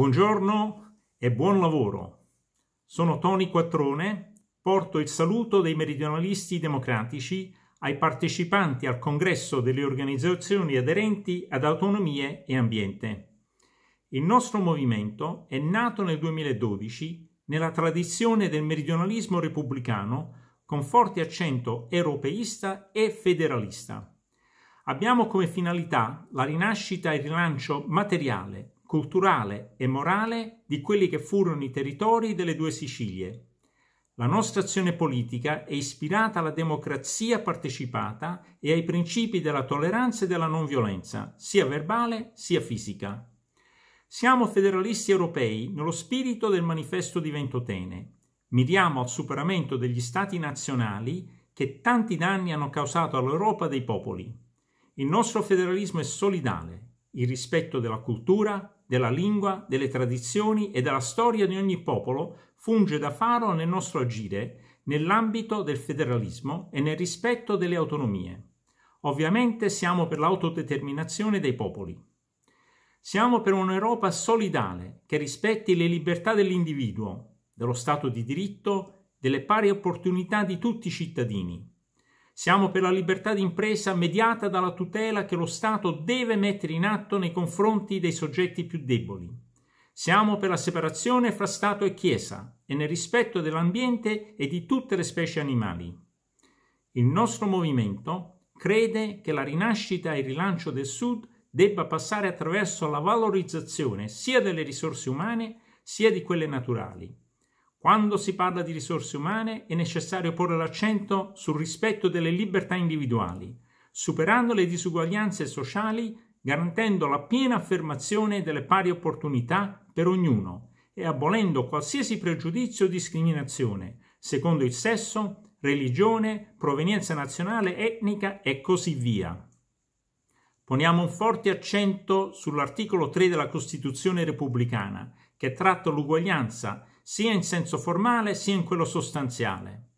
Buongiorno e buon lavoro. Sono Tony Quattrone, porto il saluto dei meridionalisti democratici ai partecipanti al congresso delle organizzazioni aderenti ad autonomie e ambiente. Il nostro movimento è nato nel 2012 nella tradizione del meridionalismo repubblicano con forte accento europeista e federalista. Abbiamo come finalità la rinascita e il rilancio materiale, culturale e morale di quelli che furono i territori delle due Sicilie. La nostra azione politica è ispirata alla democrazia partecipata e ai principi della tolleranza e della non violenza, sia verbale sia fisica. Siamo federalisti europei nello spirito del manifesto di Ventotene. Miriamo al superamento degli stati nazionali che tanti danni hanno causato all'Europa dei popoli. Il nostro federalismo è solidale, il rispetto della cultura, della lingua, delle tradizioni e della storia di ogni popolo funge da faro nel nostro agire nell'ambito del federalismo e nel rispetto delle autonomie. Ovviamente siamo per l'autodeterminazione dei popoli. Siamo per un'Europa solidale che rispetti le libertà dell'individuo, dello Stato di diritto, delle pari opportunità di tutti i cittadini, siamo per la libertà d'impresa mediata dalla tutela che lo Stato deve mettere in atto nei confronti dei soggetti più deboli. Siamo per la separazione fra Stato e Chiesa e nel rispetto dell'ambiente e di tutte le specie animali. Il nostro movimento crede che la rinascita e il rilancio del Sud debba passare attraverso la valorizzazione sia delle risorse umane sia di quelle naturali quando si parla di risorse umane è necessario porre l'accento sul rispetto delle libertà individuali, superando le disuguaglianze sociali, garantendo la piena affermazione delle pari opportunità per ognuno e abolendo qualsiasi pregiudizio o discriminazione, secondo il sesso, religione, provenienza nazionale, etnica e così via. Poniamo un forte accento sull'articolo 3 della Costituzione repubblicana, che tratta l'uguaglianza sia in senso formale sia in quello sostanziale.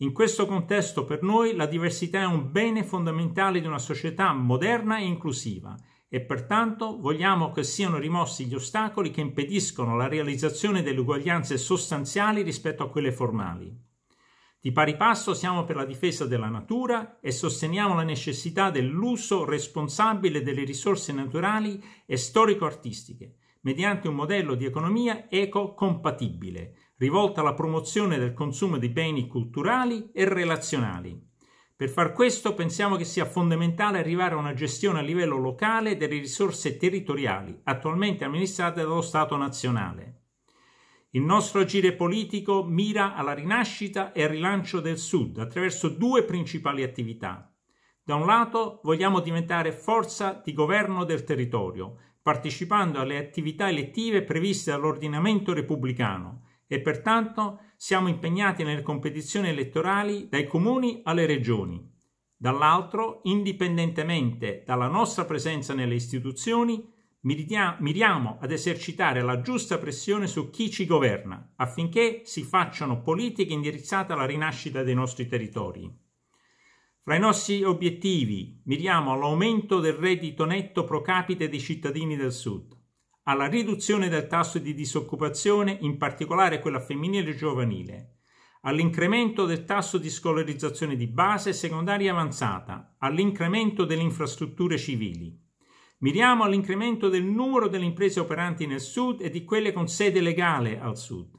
In questo contesto per noi la diversità è un bene fondamentale di una società moderna e inclusiva e pertanto vogliamo che siano rimossi gli ostacoli che impediscono la realizzazione delle uguaglianze sostanziali rispetto a quelle formali. Di pari passo siamo per la difesa della natura e sosteniamo la necessità dell'uso responsabile delle risorse naturali e storico-artistiche, mediante un modello di economia ecocompatibile, compatibile rivolta alla promozione del consumo di beni culturali e relazionali. Per far questo pensiamo che sia fondamentale arrivare a una gestione a livello locale delle risorse territoriali, attualmente amministrate dallo Stato nazionale. Il nostro agire politico mira alla rinascita e al rilancio del Sud attraverso due principali attività. Da un lato vogliamo diventare forza di governo del territorio, partecipando alle attività elettive previste dall'ordinamento repubblicano e pertanto siamo impegnati nelle competizioni elettorali dai comuni alle regioni. Dall'altro, indipendentemente dalla nostra presenza nelle istituzioni, miriamo ad esercitare la giusta pressione su chi ci governa affinché si facciano politiche indirizzate alla rinascita dei nostri territori. Fra i nostri obiettivi miriamo all'aumento del reddito netto pro capite dei cittadini del Sud, alla riduzione del tasso di disoccupazione, in particolare quella femminile e giovanile, all'incremento del tasso di scolarizzazione di base e secondaria avanzata, all'incremento delle infrastrutture civili. Miriamo all'incremento del numero delle imprese operanti nel Sud e di quelle con sede legale al Sud.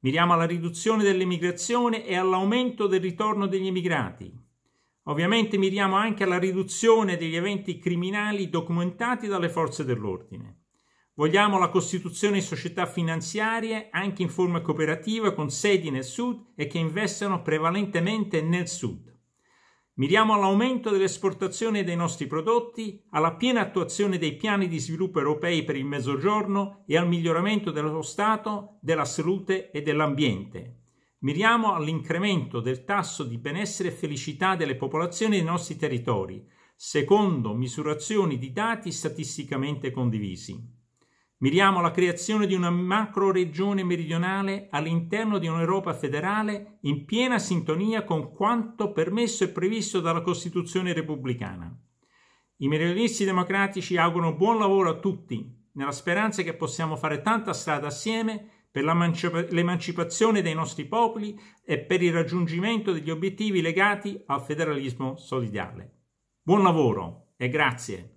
Miriamo alla riduzione dell'emigrazione e all'aumento del ritorno degli emigrati. Ovviamente miriamo anche alla riduzione degli eventi criminali documentati dalle forze dell'ordine. Vogliamo la costituzione di società finanziarie anche in forma cooperativa con sedi nel sud e che investano prevalentemente nel sud. Miriamo all'aumento dell'esportazione dei nostri prodotti, alla piena attuazione dei piani di sviluppo europei per il Mezzogiorno e al miglioramento dello Stato, della salute e dell'ambiente. Miriamo all'incremento del tasso di benessere e felicità delle popolazioni dei nostri territori, secondo misurazioni di dati statisticamente condivisi. Miriamo alla creazione di una macro regione meridionale all'interno di un'Europa federale in piena sintonia con quanto permesso e previsto dalla Costituzione repubblicana. I meridionisti democratici augurano buon lavoro a tutti, nella speranza che possiamo fare tanta strada assieme per l'emancipazione dei nostri popoli e per il raggiungimento degli obiettivi legati al federalismo solidale. Buon lavoro e grazie!